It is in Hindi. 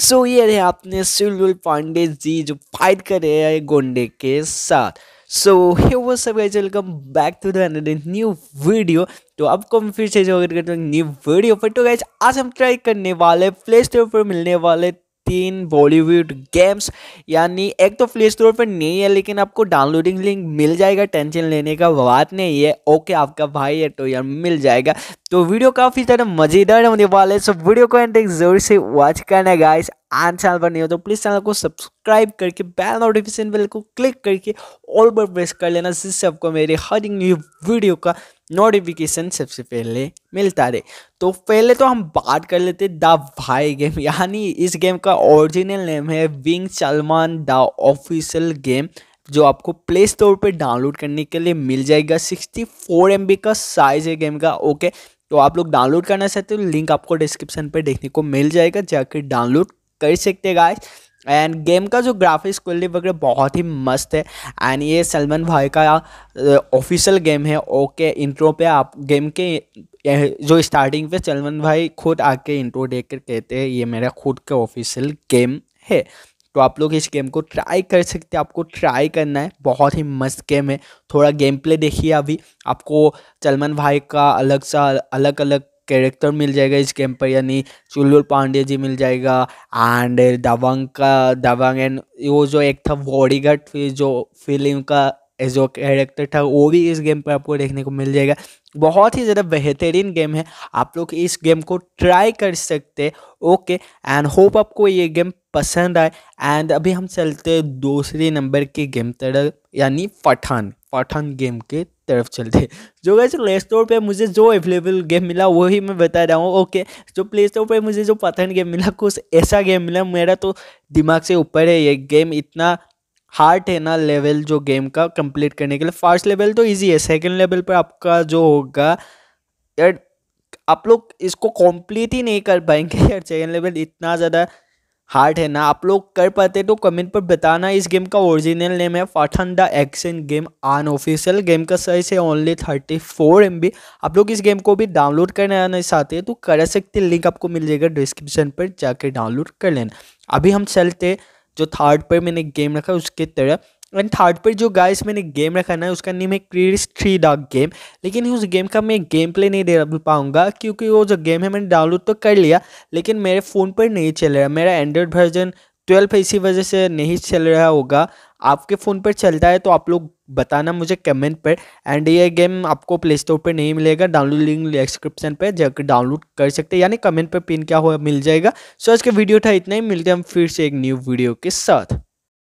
सो ये रहे आपने सुलुल पांडे जी जो फाइट कर रहे हैं गोंडे के साथ सो हे वो up guys welcome back to the new video तो आपको हम फिर से जो करते न्यू वीडियो पर तो गाइज आज हम ट्राई करने वाले प्ले स्टोर पर मिलने वाले तीन बॉलीवुड गेम्स यानी एक तो प्ले स्टोर पर नहीं है लेकिन आपको डाउनलोडिंग लिंक मिल जाएगा टेंशन लेने का बात नहीं है ओके आपका भाई है तो यार मिल जाएगा तो वीडियो काफ़ी ज़्यादा मज़ेदार होने वाले है सो वीडियो को एंड जरूर से वॉच करना गाइस एंड चैनल पर नहीं हो तो प्लीज़ चैनल को सब्सक्राइब करके बेल नोटिफिकेशन बेल को क्लिक करके ऑल पर प्रेस कर लेना जिससे आपको मेरे हर न्यू वीडियो का नोटिफिकेशन सबसे पहले मिलता रहे तो पहले तो हम बात कर लेते द भाई गेम यानी इस गेम का ओरिजिनल नेम है being Salman the official game जो आपको प्ले स्टोर पर डाउनलोड करने के लिए मिल जाएगा सिक्सटी फोर का साइज है गेम का ओके तो आप लोग डाउनलोड करना चाहते हो लिंक आपको डिस्क्रिप्शन पर देखने को मिल जाएगा जाकर डाउनलोड कर सकते हैं गाइस एंड गेम का जो ग्राफिक्स क्वालिटी वगैरह बहुत ही मस्त है एंड ये सलमान भाई का ऑफिशियल गेम है ओके इंट्रो पे आप गेम के जो स्टार्टिंग पे सलमान भाई खुद आके इंट्रो देकर कहते हैं ये मेरा खुद का ऑफिशियल गेम है तो आप लोग इस गेम को ट्राई कर सकते हैं आपको ट्राई करना है बहुत ही मस्त गेम है थोड़ा गेम प्ले देखिए अभी आपको सलमान भाई का अलग सा अलग अलग कैरेक्टर मिल जाएगा इस गेम पर यानी चुल्लुल पांडे जी मिल जाएगा एंड दबंग का दबंग एंड वो जो एक था बॉडीगार्ड फिर जो फिल्म का जो कैरेक्टर था वो भी इस गेम पर आपको देखने को मिल जाएगा बहुत ही ज़्यादा बेहतरीन गेम है आप लोग इस गेम को ट्राई कर सकते ओके एंड होप आपको ये गेम पसंद आए एंड अभी हम चलते दूसरे नंबर के गेम तरह यानी पठान पठान गेम के तरफ चलते जो गैस प्ले स्टोर पर मुझे जो अवेलेबल गेम मिला वही मैं बता रहा हूँ ओके जो प्ले स्टोर पर मुझे जो पतन गेम मिला कुछ ऐसा गेम मिला मेरा तो दिमाग से ऊपर है ये गेम इतना हार्ड है ना लेवल जो गेम का कंप्लीट करने के लिए फर्स्ट लेवल तो इजी है सेकंड लेवल पर आपका जो होगा यार आप लोग इसको कंप्लीट ही नहीं कर पाएंगे यार सेकंड लेवल इतना ज़्यादा हार्ड है ना आप लोग कर पाते तो कमेंट पर बताना इस गेम का ओरिजिनल नेम है फाठन the action game unofficial game का साइज है only thirty four M B आप लोग इस गेम को भी डाउनलोड करना आना चाहते हैं तो कर सकते लिंक आपको मिल जाएगा डिस्क्रिप्शन पर जाकर डाउनलोड कर लेना अभी हम चलते जो थर्ड पर मैंने गेम रखा उसके तरह एंड थर्ड पर जो गाइस मैंने गेम रखा ना उसका नेम है क्रीरिस थ्री डॉग गेम लेकिन उस गेम का मैं गेम प्ले नहीं दे पाऊंगा क्योंकि वो जो गेम है मैंने डाउनलोड तो कर लिया लेकिन मेरे फ़ोन पर नहीं चल रहा मेरा एंड्रॉयड वर्जन ट्वेल्व इसी वजह से नहीं चल रहा होगा आपके फ़ोन पर चलता है तो आप लोग बताना मुझे कमेंट पर एंड ये गेम आपको प्ले स्टोर पर नहीं मिलेगा डाउनलोड लिंक डिस्क्रिप्शन पर जाकर डाउनलोड कर सकते हैं यानी कमेंट पर पिन क्या हुआ मिल जाएगा सो आज का वीडियो था इतना ही मिलते हैं हम फिर से एक न्यू वीडियो के साथ